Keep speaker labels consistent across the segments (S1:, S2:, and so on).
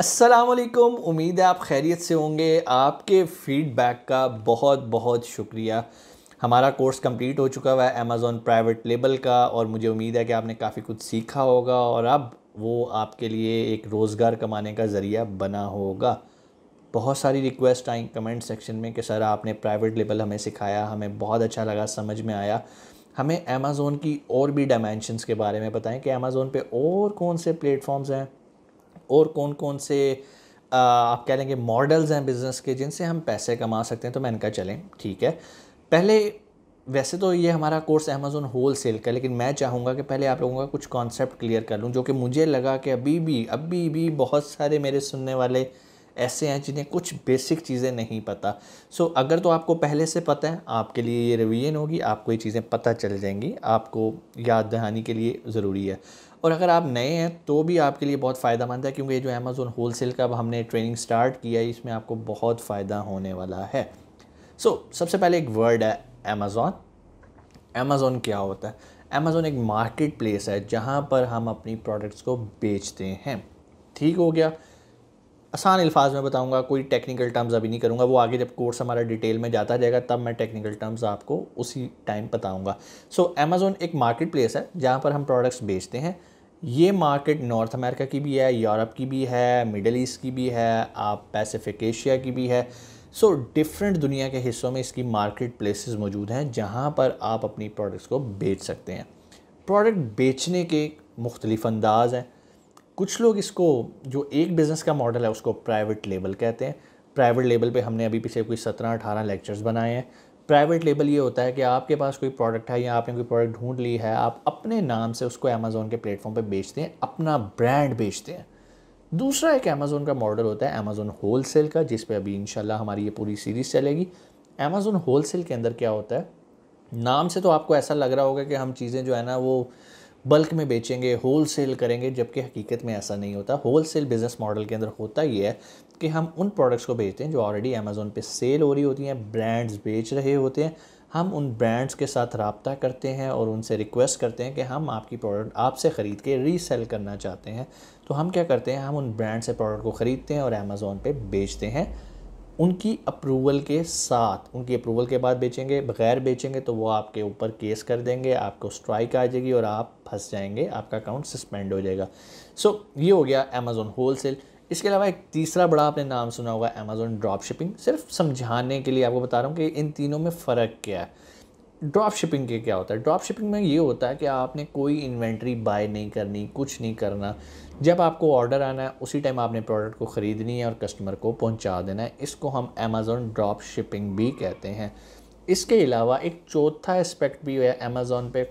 S1: असलकुम उम्मीद है आप खैरियत से होंगे आपके फ़ीडबैक का बहुत बहुत शुक्रिया हमारा कोर्स कंप्लीट हो चुका हुआ है अमेज़ोन प्राइवेट लेबल का और मुझे उम्मीद है कि आपने काफ़ी कुछ सीखा होगा और अब वो आपके लिए एक रोज़गार कमाने का ज़रिया बना होगा बहुत सारी रिक्वेस्ट आई कमेंट सेक्शन में कि सर आपने प्राइवेट लेबल हमें सिखाया हमें बहुत अच्छा लगा समझ में आया हमें अमेज़ोन की और भी डायमेंशनस के बारे में बताएं कि अमेज़ोन पे और कौन से प्लेटफॉर्म्स हैं और कौन कौन से आप कह लेंगे मॉडल्स हैं बिज़नेस के जिनसे हम पैसे कमा सकते हैं तो मैंने कहा चलें ठीक है पहले वैसे तो ये हमारा कोर्स अमेज़ोन होल सेल का लेकिन मैं चाहूँगा कि पहले आप लोगों का कुछ कॉन्सेप्ट क्लियर कर लूँ जो कि मुझे लगा कि अभी भी अभी भी बहुत सारे मेरे सुनने वाले ऐसे हैं जिन्हें कुछ बेसिक चीज़ें नहीं पता सो so, अगर तो आपको पहले से पता है आपके लिए ये रिवीजन होगी आपको ये चीज़ें पता चल जाएंगी आपको याद दहानी के लिए ज़रूरी है और अगर आप नए हैं तो भी आपके लिए बहुत फ़ायदा मंद है क्योंकि ये जो अमेज़ोन सेल का अब हमने ट्रेनिंग स्टार्ट किया है इसमें आपको बहुत फ़ायदा होने वाला है सो so, सबसे पहले एक वर्ड है अमेज़ोन अमेज़ोन क्या होता है अमेज़ोन एक मार्केट प्लेस है जहाँ पर हम अपनी प्रोडक्ट्स को बेचते हैं ठीक हो गया आसान अल्फाज में बताऊंगा कोई टेक्निकल टर्म्स अभी नहीं करूंगा वो आगे जब कोर्स हमारा डिटेल में जाता जाएगा तब मैं टेक्निकल टर्म्स आपको उसी टाइम बताऊंगा सो so, अमेज़ोन एक मार्केट प्लेस है जहाँ पर हम प्रोडक्ट्स बेचते हैं ये मार्केट नॉर्थ अमेरिका की भी है यूरोप की भी है मिडल ईस्ट की भी है आप पैसिफिक एशिया की भी है सो so, डिफरेंट दुनिया के हिस्सों में इसकी मार्केट प्लेसेस मौजूद हैं जहाँ पर आप अपनी प्रोडक्ट्स को बेच सकते हैं प्रोडक्ट बेचने के मुख्तलिफ अंदाज हैं कुछ लोग इसको जो एक बिज़नेस का मॉडल है उसको प्राइवेट लेबल कहते हैं प्राइवेट लेबल पे हमने अभी पीछे कोई सत्रह अठारह लेक्चर्स बनाए हैं प्राइवेट लेबल ये होता है कि आपके पास कोई प्रोडक्ट है या आपने कोई प्रोडक्ट ढूंढ ली है आप अपने नाम से उसको अमेज़ोन के प्लेटफॉर्म पर बेचते हैं अपना ब्रांड बेचते हैं दूसरा एक अमेज़ोन का मॉडल होता है अमेज़ोन सेल का जिस पर अभी इन हमारी ये पूरी सीरीज़ चलेगी अमेज़ोन सेल के अंदर क्या होता है नाम से तो आपको ऐसा लग रहा होगा कि हम चीज़ें जो है ना वो बल्क में बेचेंगे होल सेल करेंगे जबकि हकीकत में ऐसा नहीं होता होल सेल बिज़नेस मॉडल के अंदर होता ये है कि हम उन प्रोडक्ट्स को बेचते हैं जो ऑलरेडी अमेज़ोन पे सेल हो रही होती हैं ब्रांड्स बेच रहे होते हैं हम उन ब्रांड्स के साथ रबता करते हैं और उनसे रिक्वेस्ट करते हैं कि हम आपकी प्रोडक्ट आपसे ख़रीद के रीसेल करना चाहते हैं तो हम क्या करते हैं हम उन ब्रांड से प्रोडक्ट को ख़रीदते हैं और अमेज़ोन पर बेचते हैं उनकी अप्रूवल के साथ उनकी अप्रूवल के बाद बेचेंगे बगैर बेचेंगे तो वो आपके ऊपर केस कर देंगे आपको स्ट्राइक आ जाएगी और आप फंस जाएंगे आपका अकाउंट सस्पेंड हो जाएगा सो so, ये हो गया अमेज़ोन होल सेल इसके अलावा एक तीसरा बड़ा आपने नाम सुना होगा अमेज़ोन ड्रॉप शिपिंग सिर्फ समझाने के लिए आपको बता रहा हूँ कि इन तीनों में फ़र्क क्या है ड्रॉप शिपिंग के क्या होता है ड्रॉप शिपिंग में ये होता है कि आपने कोई इन्वेंट्री बाय नहीं करनी कुछ नहीं करना जब आपको ऑर्डर आना है उसी टाइम आपने प्रोडक्ट को ख़रीदनी है और कस्टमर को पहुंचा देना है इसको हम अमेज़ोन ड्रॉप शिपिंग भी कहते हैं इसके अलावा एक चौथा एस्पेक्ट भी है अमेज़ोन पे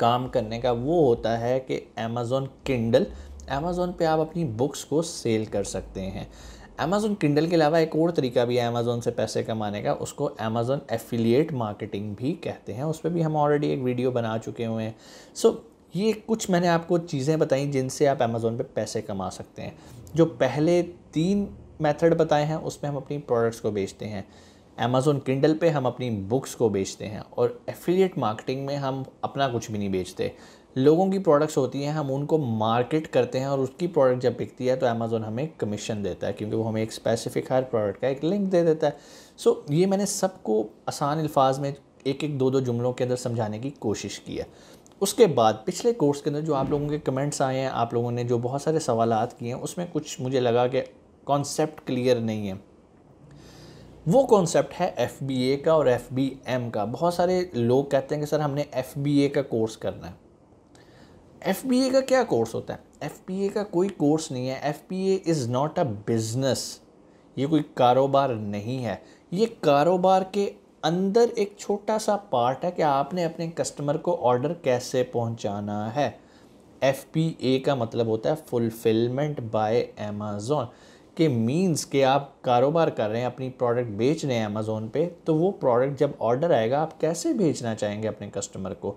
S1: काम करने का वो होता है कि अमेज़ोन किंडल अमेज़ोन पे आप अपनी बुक्स को सेल कर सकते हैं अमेज़ोन किंडल के अलावा एक और तरीका भी है अमेज़ोन से पैसे कमाने का उसको अमेज़ोन एफिलिएट मार्केटिंग भी कहते हैं उस पर भी हम ऑलरेडी एक वीडियो बना चुके हुए हैं सो so, ये कुछ मैंने आपको चीज़ें बताई जिनसे आप अमेज़ोन पे पैसे कमा सकते हैं जो पहले तीन मेथड बताए हैं उसमें हम अपनी प्रोडक्ट्स को बेचते हैं अमेज़ोन किंडल पे हम अपनी बुक्स को बेचते हैं और एफिलिएट मार्केटिंग में हम अपना कुछ भी नहीं बेचते लोगों की प्रोडक्ट्स होती हैं हम उनको मार्केट करते हैं और उसकी प्रोडक्ट जब बिकती है तो अमेज़ोन हमें कमीशन देता है क्योंकि वो हमें एक स्पेसिफिक हर प्रोडक्ट का एक लिंक दे देता है सो ये मैंने सबको आसान अल्फाज में एक एक दो दो जुमलों के अंदर समझाने की कोशिश की है उसके बाद पिछले कोर्स के अंदर जो आप लोगों के कमेंट्स आए हैं आप लोगों ने जो बहुत सारे सवाल किए हैं उसमें कुछ मुझे लगा कि कॉन्सेप्ट क्लियर नहीं है वो कॉन्सेप्ट है एफ का और एफ का बहुत सारे लोग कहते हैं कि सर हमने एफ का कोर्स करना है एफ का क्या कोर्स होता है एफ का कोई कोर्स नहीं है F P is not a business ये कोई कारोबार नहीं है ये कारोबार के अंदर एक छोटा सा पार्ट है कि आपने अपने कस्टमर को ऑर्डर कैसे पहुंचाना है एफ का मतलब होता है फुलफिलमेंट बाय अमेज़ोन के मींस के आप कारोबार कर रहे हैं अपनी प्रोडक्ट बेच रहे हैं अमेज़ोन पे तो वो प्रोडक्ट जब ऑर्डर आएगा आप कैसे भेजना चाहेंगे अपने कस्टमर को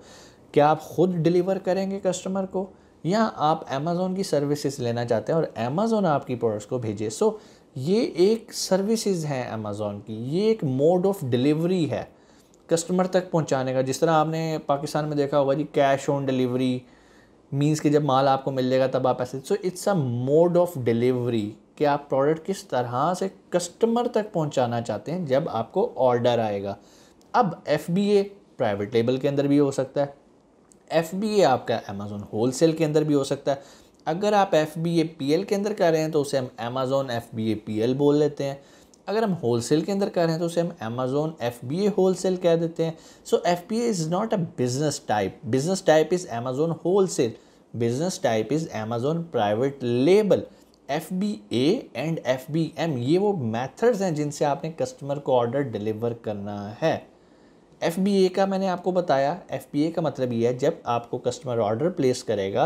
S1: क्या आप ख़ुद डिलीवर करेंगे कस्टमर को या आप अमेज़ोन की सर्विसेज लेना चाहते हैं और अमेज़ोन आपकी प्रोडक्ट्स को भेजे सो so, ये एक सर्विसेज हैं अमेज़ोन की ये एक मोड ऑफ डिलीवरी है कस्टमर तक पहुंचाने का जिस तरह आपने पाकिस्तान में देखा होगा जी कैश ऑन डिलीवरी मीन्स कि जब माल आपको मिल जाएगा तब आप ऐसे so it's a mode of delivery कि आप प्रोडक्ट किस तरह से कस्टमर तक पहुंचाना चाहते हैं जब आपको ऑर्डर आएगा अब एफ प्राइवेट लेबल के अंदर भी हो सकता है एफ बी ए आपका अमेज़ोन होल सेल के अंदर भी हो सकता है अगर आप F B A P L के अंदर कर रहे हैं तो उसे हम Amazon F B A P L बोल लेते हैं अगर हम होल सेल के अंदर कर रहे हैं तो उसे हम Amazon F B A wholesale कह देते हैं so F B A is not a business type business type is Amazon wholesale business type is Amazon private label F B A and F B M ये वो methods हैं जिनसे आपने customer को order deliver करना है F का मैंने आपको बताया एफ का मतलब ये है जब आपको कस्टमर ऑर्डर प्लेस करेगा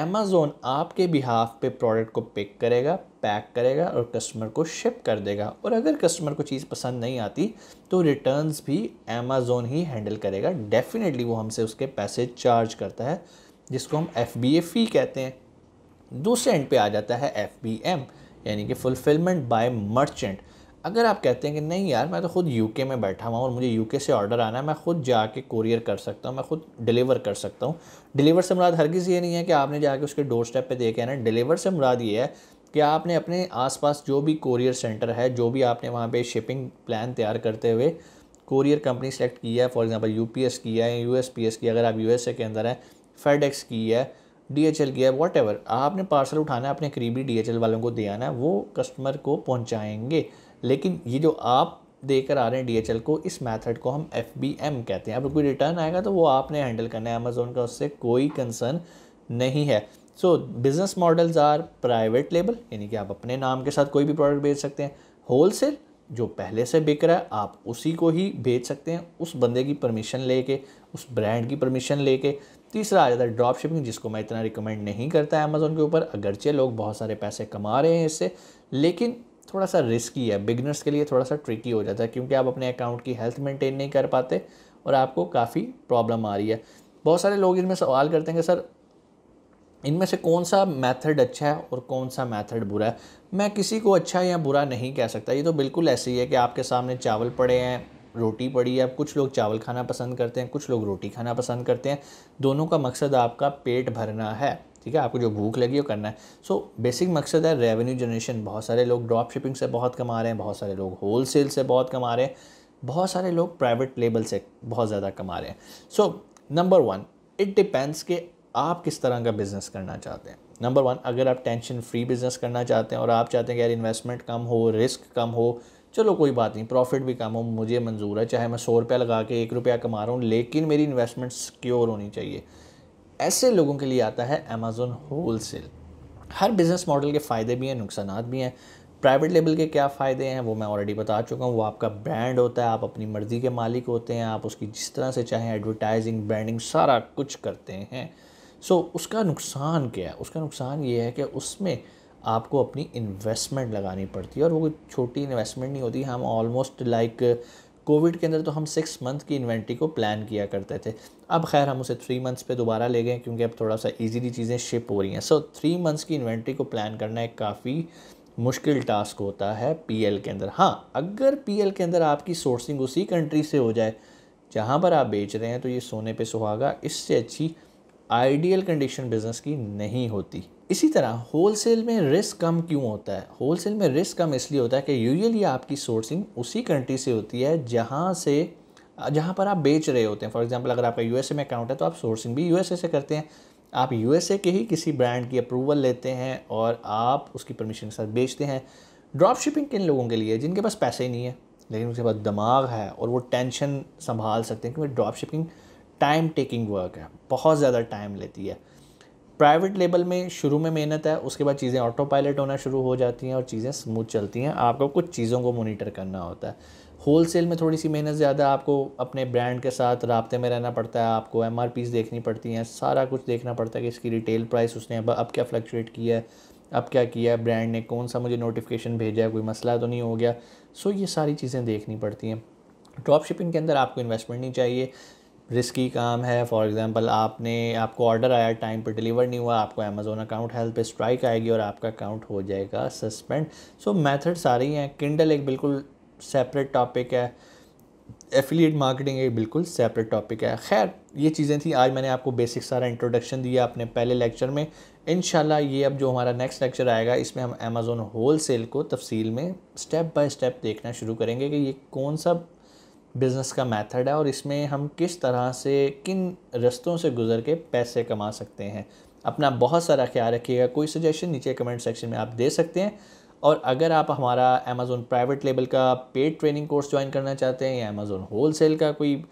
S1: अमेज़ोन आपके बिहाफ पे प्रोडक्ट को पिक करेगा पैक करेगा और कस्टमर को शिप कर देगा और अगर कस्टमर को चीज़ पसंद नहीं आती तो रिटर्न्स भी अमेज़ोन ही हैंडल करेगा डेफिनेटली वो हमसे उसके पैसे चार्ज करता है जिसको हम एफ बी फ़ी कहते हैं दूसरे एंड पे आ जाता है एफ बी एम यानी कि फुलफिलमेंट बाय मर्चेंट अगर आप कहते हैं कि नहीं यार मैं तो ख़ुद यूके में बैठा हुआ और मुझे यूके से ऑर्डर आना है मैं खुद जाके कोरियर कर सकता हूँ मैं खुद डिलीवर कर सकता हूँ डिलीवर से मुराद हर किसी ये नहीं है कि आपने जाके उसके डोर स्टेप पर देखे आना डिलीवर से मुराद ये है कि आपने अपने आसपास जो भी कोरियर सेंटर है जो भी आपने वहाँ पे शिपिंग प्लान तैयार करते हुए कोरियर कंपनी सेलेक्ट की है फॉर एग्जांपल यूपीएस की है यूएसपीएस की अगर आप यूएसए के अंदर हैं फेडेक्स की है डी एच एल किया वॉट एवर आपने पार्सल उठाना है अपने करीबी डी एच एल वालों को दे आना है वो कस्टमर को पहुँचाएंगे लेकिन ये जो आप देकर आ रहे हैं डीएचएल को इस मेथड को हम एफ बी एम कहते हैं अगर कोई रिटर्न आएगा तो वो आपने हैंडल करना है अमेजोन का उससे कोई कंसर्न नहीं है so business models are private label यानी कि आप अपने नाम के साथ कोई भी प्रोडक्ट बेच सकते हैं होल सेल जो पहले से बिक रहा है आप उसी को ही बेच सकते हैं उस बंदे की परमिशन ले उस ब्रांड की परमिशन ले तीसरा आ जाता है ड्रॉप शिपिंग जिसको मैं इतना रिकमेंड नहीं करता अमेज़ोन के ऊपर अगरचे लोग बहुत सारे पैसे कमा रहे हैं इससे लेकिन थोड़ा सा रिस्की है बिगनर्स के लिए थोड़ा सा ट्रिकी हो जाता है क्योंकि आप अपने अकाउंट की हेल्थ मेंटेन नहीं कर पाते और आपको काफ़ी प्रॉब्लम आ रही है बहुत सारे लोग इनमें सवाल करते हैं कि सर इनमें से कौन सा मेथड अच्छा है और कौन सा मेथड बुरा है मैं किसी को अच्छा या बुरा नहीं कह सकता ये तो बिल्कुल ऐसे ही है कि आपके सामने चावल पड़े हैं रोटी पड़ी है अब कुछ लोग चावल खाना पसंद करते हैं कुछ लोग रोटी खाना पसंद करते हैं दोनों का मकसद आपका पेट भरना है ठीक है आपको जो भूख लगी वो करना है सो बेसिक मकसद है रेवेन्यू जनरेशन बहुत सारे लोग ड्रॉप शिपिंग से बहुत कमा रहे हैं बहुत सारे लोग होल सेल से बहुत कमा रहे हैं बहुत सारे लोग प्राइवेट लेबल से बहुत ज़्यादा कमा रहे हैं so number one it depends कि आप किस तरह का बिज़नेस करना चाहते हैं नंबर वन अगर आप टेंशन फ्री बिज़नेस करना चाहते हैं और आप चाहते हैं कि यार इन्वेस्टमेंट कम हो रिस्क कम हो चलो कोई बात नहीं प्रॉफिट भी कम हो मुझे मंजूर है चाहे मैं सौ रुपया लगा के एक रुपया कमा रहा हूँ लेकिन मेरी इन्वेस्टमेंट सिक्योर होनी चाहिए ऐसे लोगों के लिए आता है अमेज़ोन होल हर बिज़नेस मॉडल के फ़ायदे भी हैं नुकसान भी हैं प्राइवेट लेबल के क्या फ़ायदे हैं वो मैं ऑलरेडी बता चुका हूँ वो आपका ब्रांड होता है आप अपनी मर्ज़ी के मालिक होते हैं आप उसकी जिस तरह से चाहें एडवर्टाइजिंग ब्रांडिंग सारा कुछ करते हैं सो so, उसका नुकसान क्या है उसका नुकसान ये है कि उसमें आपको अपनी इन्वेस्टमेंट लगानी पड़ती है और वो छोटी इन्वेस्टमेंट नहीं होती हम ऑलमोस्ट लाइक कोविड के अंदर तो हम सिक्स मंथ की इन्वेंट्री को प्लान किया करते थे अब खैर हम उसे थ्री मंथ्स पे दोबारा ले गए क्योंकि अब थोड़ा सा इजीली चीज़ें शिप हो रही हैं सो थ्री मंथ्स की इन्वेंट्री को प्लान करना एक काफ़ी मुश्किल टास्क होता है पी के अंदर हाँ अगर पी के अंदर आपकी सोर्सिंग उसी कंट्री से हो जाए जहाँ पर आप बेच रहे हैं तो ये सोने पर सुहागा इससे अच्छी आइडियल कंडीशन बिज़नेस की नहीं होती इसी तरह होलसेल में रिस्क कम क्यों होता है होलसेल में रिस्क कम इसलिए होता है कि यूजली आपकी सोर्सिंग उसी कंट्री से होती है जहाँ से जहाँ पर आप बेच रहे होते हैं फॉर एग्जांपल अगर आपका यूएसए में अकाउंट है तो आप सोर्सिंग भी यूएसए से करते हैं आप यूएसए के ही किसी ब्रांड की अप्रूवल लेते हैं और आप उसकी परमिशन के साथ बेचते हैं ड्रॉप शिपिंग किन लोगों के लिए जिनके पास पैसे ही नहीं है लेकिन उसके पास दिमाग है और वो टेंशन संभाल सकते हैं क्योंकि drop shipping time taking work है बहुत ज़्यादा टाइम लेती है प्राइवेट लेवल में शुरू में मेहनत है उसके बाद चीज़ें ऑटो पायलट होना शुरू हो जाती हैं और चीज़ें स्मूथ चलती हैं आपको कुछ चीज़ों को मोनिटर करना होता है होल सेल में थोड़ी सी मेहनत ज़्यादा आपको अपने ब्रांड के साथ रबते में रहना पड़ता है आपको एम देखनी पड़ती हैं सारा कुछ देखना पड़ता है कि इसकी रिटेल प्राइस उसने अब अब क्या फ्लक्चुएट किया है अब क्या किया है ब्रांड ने कौन सा मुझे नोटिफिकेशन भेजा है कोई मसला तो नहीं हो गया सो ये सारी चीज़ें देखनी पड़ती हैं ड्रॉप शिपिंग के अंदर आपको इन्वेस्टमेंट नहीं चाहिए रिस्की काम है फॉर एग्ज़ाम्पल आपने आपको ऑर्डर आया टाइम पर डिलीवर नहीं हुआ आपको अमेज़ोन अकाउंट हेल्थ पे स्ट्राइक आएगी और आपका अकाउंट हो जाएगा सस्पेंड सो मेथड सारे ही हैं किंडल एक बिल्कुल सेपरेट टॉपिक है एफिलिएट मार्केटिंग एक बिल्कुल सेपरेट टॉपिक है खैर ये चीज़ें थी आज मैंने आपको बेसिक सारा इंट्रोडक्शन दिया अपने पहले लेक्चर में इन ये अब जो हमारा नेक्स्ट लेक्चर आएगा इसमें हम अमेज़ोन होल सेल को तफसील में स्टेप बाय स्टेप देखना शुरू करेंगे कि ये कौन सा बिज़नेस का मेथड है और इसमें हम किस तरह से किन रस्तों से गुज़र के पैसे कमा सकते हैं अपना बहुत सारा ख्याल रखिएगा कोई सजेशन नीचे कमेंट सेक्शन में आप दे सकते हैं और अगर आप हमारा अमेज़ोन प्राइवेट लेवल का पेड ट्रेनिंग कोर्स ज्वाइन करना चाहते हैं या अमेज़ोन होल का कोई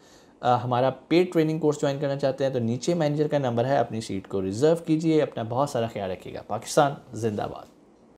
S1: आ, हमारा पेड ट्रेनिंग कोर्स ज्वाइन करना चाहते हैं तो नीचे मैनेजर का नंबर है अपनी सीट को रिज़र्व कीजिए अपना बहुत सारा ख्याल रखिएगा पाकिस्तान जिंदाबाद